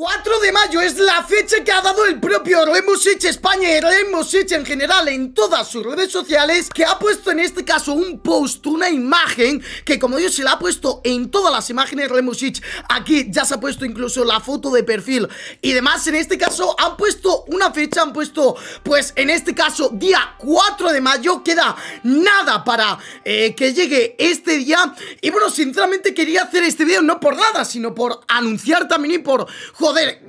4 de mayo es la fecha que ha dado el propio Remusich España y Remusich en general en todas sus redes sociales que ha puesto en este caso un post, una imagen que como Dios se la ha puesto en todas las imágenes Remusich aquí ya se ha puesto incluso la foto de perfil y demás en este caso han puesto una fecha, han puesto pues en este caso día 4 de mayo queda nada para eh, que llegue este día y bueno sinceramente quería hacer este vídeo no por nada sino por anunciar también y por joder,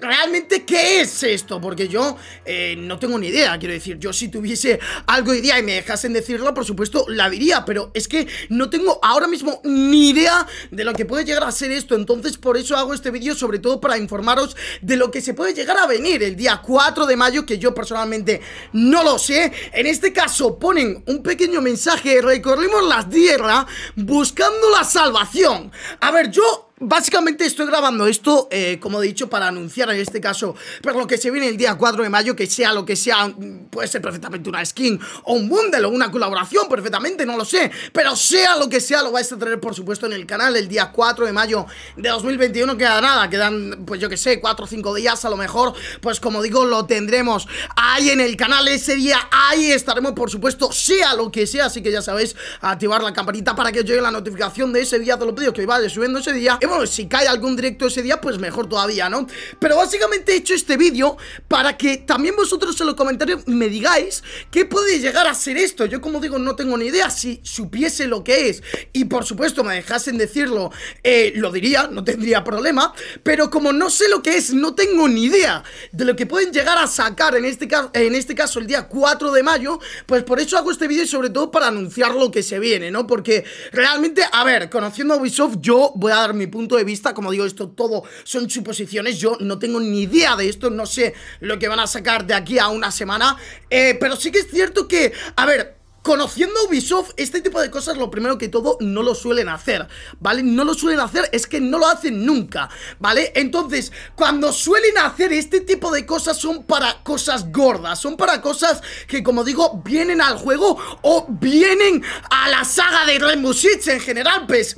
¿realmente qué es esto? Porque yo eh, no tengo ni idea, quiero decir, yo si tuviese algo de idea y me dejasen decirlo, por supuesto, la diría, pero es que no tengo ahora mismo ni idea de lo que puede llegar a ser esto, entonces por eso hago este vídeo, sobre todo para informaros de lo que se puede llegar a venir el día 4 de mayo, que yo personalmente no lo sé, en este caso ponen un pequeño mensaje, recorrimos la tierra buscando la salvación, a ver, yo Básicamente estoy grabando esto, eh, como he dicho, para anunciar en este caso, pero lo que se viene el día 4 de mayo, que sea lo que sea, mm, puede ser perfectamente una skin o un bundle o una colaboración, perfectamente, no lo sé, pero sea lo que sea, lo vais a tener por supuesto en el canal el día 4 de mayo de 2021, queda nada, quedan, pues yo que sé, 4 o 5 días a lo mejor, pues como digo, lo tendremos ahí en el canal ese día, ahí estaremos por supuesto, sea lo que sea, así que ya sabéis, activar la campanita para que os llegue la notificación de ese día de los vídeos que vaya subiendo ese día bueno, si cae algún directo ese día, pues mejor todavía, ¿no? Pero básicamente he hecho este vídeo para que también vosotros en los comentarios me digáis qué puede llegar a ser esto. Yo como digo, no tengo ni idea. Si supiese lo que es y por supuesto me dejasen decirlo, eh, lo diría, no tendría problema. Pero como no sé lo que es, no tengo ni idea de lo que pueden llegar a sacar en este, caso, en este caso el día 4 de mayo, pues por eso hago este vídeo y sobre todo para anunciar lo que se viene, ¿no? Porque realmente, a ver, conociendo a Ubisoft, yo voy a dar mi punto de vista, como digo, esto todo son suposiciones, yo no tengo ni idea de esto, no sé lo que van a sacar de aquí a una semana, eh, pero sí que es cierto que, a ver, Conociendo Ubisoft, este tipo de cosas lo primero que todo no lo suelen hacer, ¿vale? No lo suelen hacer, es que no lo hacen nunca, ¿vale? Entonces, cuando suelen hacer este tipo de cosas son para cosas gordas, son para cosas que, como digo, vienen al juego o vienen a la saga de Rainbow Six en general, pues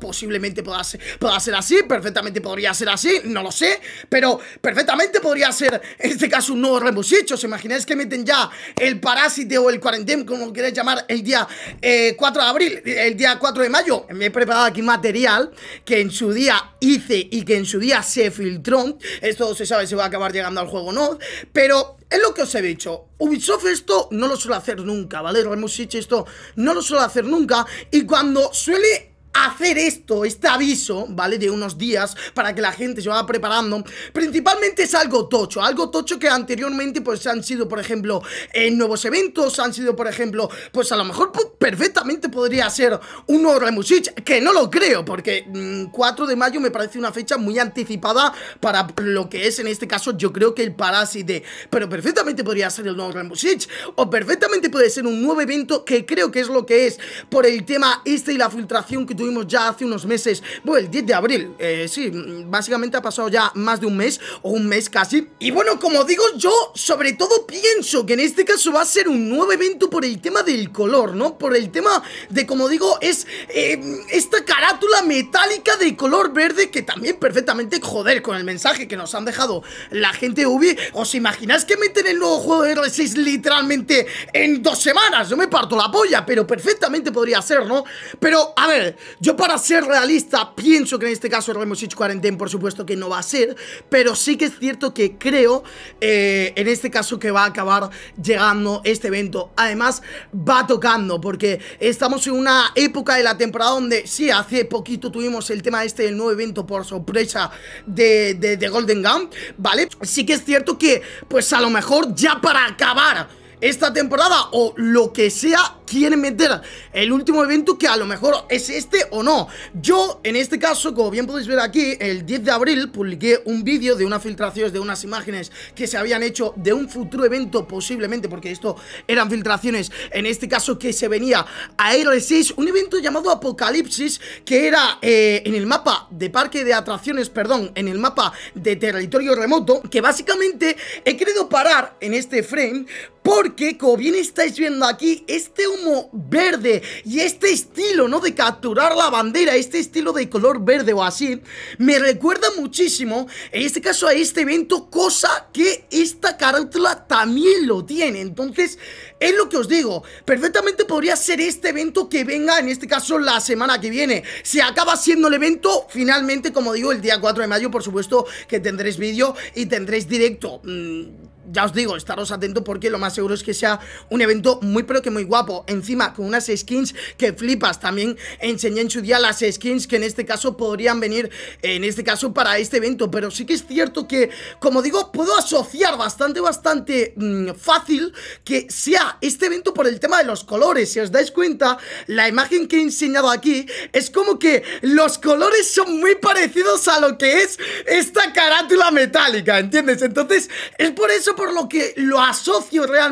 posiblemente pueda ser, pueda ser así, perfectamente podría ser así, no lo sé, pero perfectamente podría ser, en este caso, un nuevo Six se imagináis que meten ya el parásite o el cuarentén, como queréis llamar, el día 4 eh, de abril, el día 4 de mayo? Me he preparado aquí material que en su día hice y que en su día se filtró. Esto se sabe si va a acabar llegando al juego o no, pero es lo que os he dicho, Ubisoft esto no lo suele hacer nunca, ¿vale? Lo hemos esto no lo suele hacer nunca y cuando suele hacer esto, este aviso, ¿vale? De unos días para que la gente se vaya preparando. Principalmente es algo tocho, algo tocho que anteriormente pues han sido, por ejemplo, en nuevos eventos, han sido, por ejemplo, pues a lo mejor perfectamente podría ser un nuevo Remusich, que no lo creo, porque 4 mm, de mayo me parece una fecha muy anticipada para lo que es en este caso yo creo que el Parásite, pero perfectamente podría ser el nuevo Remusich, o perfectamente puede ser un nuevo evento que creo que es lo que es por el tema este y la filtración que tuvimos ya hace unos meses, bueno, el 10 de abril, eh, sí, básicamente ha pasado ya más de un mes, o un mes casi. Y bueno, como digo, yo sobre todo pienso que en este caso va a ser un nuevo evento por el tema del color, ¿no? Por el tema de, como digo, es eh, esta carátula metálica de color verde que también perfectamente, joder, con el mensaje que nos han dejado la gente UV, ¿os imagináis que meten el nuevo juego de R6 literalmente en dos semanas? Yo me parto la polla, pero perfectamente podría ser, ¿no? Pero, a ver, yo para ser realista pienso que en este caso 40 Cuarentén por supuesto que no va a ser, pero sí que es cierto que creo eh, en este caso que va a acabar llegando este evento. Además va tocando porque estamos en una época de la temporada donde sí, hace poquito tuvimos el tema este del nuevo evento por sorpresa de, de, de Golden Gun, ¿vale? Sí que es cierto que pues a lo mejor ya para acabar esta temporada o lo que sea quieren meter el último evento que a lo mejor es este o no Yo, en este caso, como bien podéis ver aquí, el 10 de abril publiqué un vídeo de unas filtraciones, de unas imágenes que se habían hecho de un futuro evento posiblemente Porque esto eran filtraciones, en este caso que se venía a R6, un evento llamado Apocalipsis Que era eh, en el mapa de parque de atracciones, perdón, en el mapa de territorio remoto Que básicamente he querido parar en este frame porque, como bien estáis viendo aquí, este humo verde y este estilo, ¿no? De capturar la bandera, este estilo de color verde o así, me recuerda muchísimo, en este caso, a este evento, cosa que esta carátula también lo tiene. Entonces, es lo que os digo, perfectamente podría ser este evento que venga, en este caso, la semana que viene. Si acaba siendo el evento, finalmente, como digo, el día 4 de mayo, por supuesto, que tendréis vídeo y tendréis directo. Mm, ya os digo, estaros atentos porque lo más seguro es que sea un evento muy pero que muy guapo Encima con unas skins que flipas También enseñé en su día las skins que en este caso podrían venir eh, En este caso para este evento Pero sí que es cierto que, como digo, puedo asociar bastante, bastante mm, fácil Que sea este evento por el tema de los colores Si os dais cuenta, la imagen que he enseñado aquí Es como que los colores son muy parecidos a lo que es esta carátula metálica ¿Entiendes? Entonces es por eso por lo que lo asocio realmente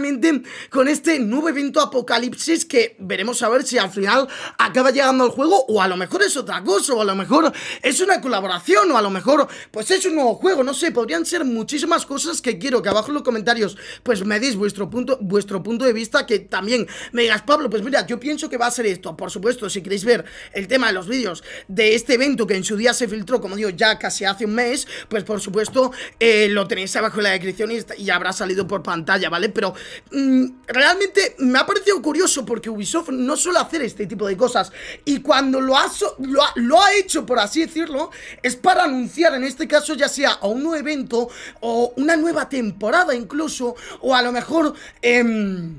con este nuevo evento apocalipsis que veremos a ver si al final acaba llegando al juego o a lo mejor es otra cosa o a lo mejor es una colaboración o a lo mejor pues es un nuevo juego, no sé, podrían ser muchísimas cosas que quiero que abajo en los comentarios pues me deis vuestro punto, vuestro punto de vista que también me digas, Pablo, pues mira, yo pienso que va a ser esto, por supuesto, si queréis ver el tema de los vídeos de este evento que en su día se filtró, como digo, ya casi hace un mes, pues por supuesto eh, lo tenéis abajo en la descripción y habrá salido por pantalla, ¿vale? Pero Mm, realmente me ha parecido curioso porque Ubisoft no suele hacer este tipo de cosas y cuando lo ha, lo ha, hecho, por así decirlo, es para anunciar en este caso ya sea a un nuevo evento o una nueva temporada incluso o a lo mejor... Eh,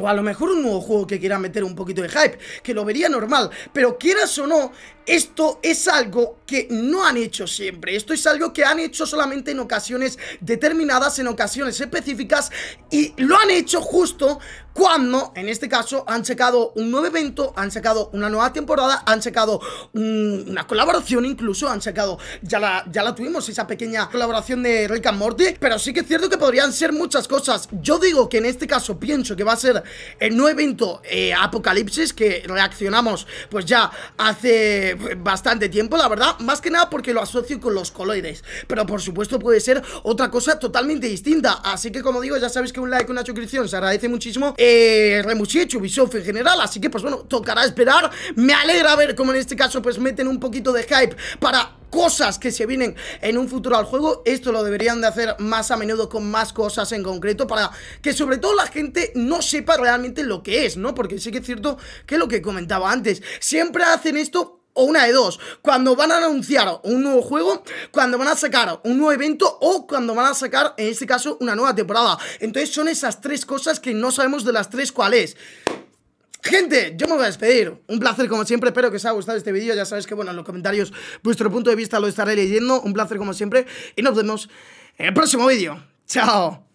o a lo mejor un nuevo juego que quiera meter un poquito de hype, que lo vería normal. Pero quieras o no, esto es algo que no han hecho siempre. Esto es algo que han hecho solamente en ocasiones determinadas, en ocasiones específicas. Y lo han hecho justo cuando, en este caso, han checado un nuevo evento, han sacado una nueva temporada, han checado una colaboración incluso, han checado ya la, ya la tuvimos, esa pequeña colaboración de Rick and Morty, pero sí que es cierto que podrían ser muchas cosas. Yo digo que en este caso pienso que va a ser el eh, nuevo evento eh, Apocalipsis que reaccionamos pues ya hace bastante tiempo, la verdad, más que nada porque lo asocio con los coloides, pero por supuesto puede ser otra cosa totalmente distinta, así que como digo, ya sabéis que un like, una suscripción se agradece muchísimo, eh, Remusiech, Ubisoft en general, así que pues bueno, tocará esperar, me alegra ver como en este caso pues meten un poquito de hype para cosas que se vienen en un futuro al juego. Esto lo deberían de hacer más a menudo con más cosas en concreto para que sobre todo la gente no sepa realmente lo que es, ¿no? Porque sí que es cierto que lo que comentaba antes, siempre hacen esto o una de dos, cuando van a anunciar un nuevo juego, cuando van a sacar un nuevo evento o cuando van a sacar, en este caso, una nueva temporada. Entonces son esas tres cosas que no sabemos de las tres cuál es. Gente, yo me voy a despedir. Un placer como siempre, espero que os haya gustado este vídeo. Ya sabéis que, bueno, en los comentarios vuestro punto de vista lo estaré leyendo. Un placer como siempre y nos vemos en el próximo vídeo. ¡Chao!